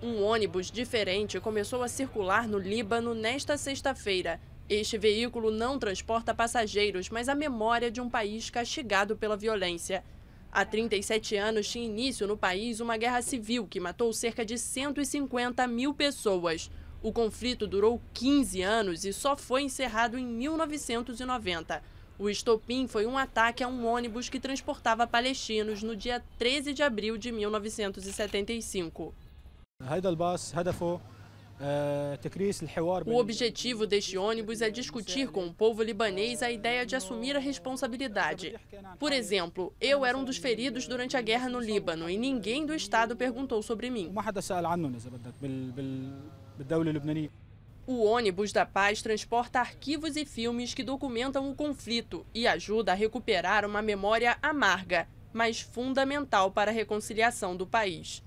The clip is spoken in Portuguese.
Um ônibus diferente começou a circular no Líbano nesta sexta-feira. Este veículo não transporta passageiros, mas a memória de um país castigado pela violência. Há 37 anos tinha início no país uma guerra civil que matou cerca de 150 mil pessoas. O conflito durou 15 anos e só foi encerrado em 1990. O estopim foi um ataque a um ônibus que transportava palestinos no dia 13 de abril de 1975. O objetivo deste ônibus é discutir com o povo libanês a ideia de assumir a responsabilidade. Por exemplo, eu era um dos feridos durante a guerra no Líbano e ninguém do Estado perguntou sobre mim. O ônibus da paz transporta arquivos e filmes que documentam o conflito e ajuda a recuperar uma memória amarga, mas fundamental para a reconciliação do país.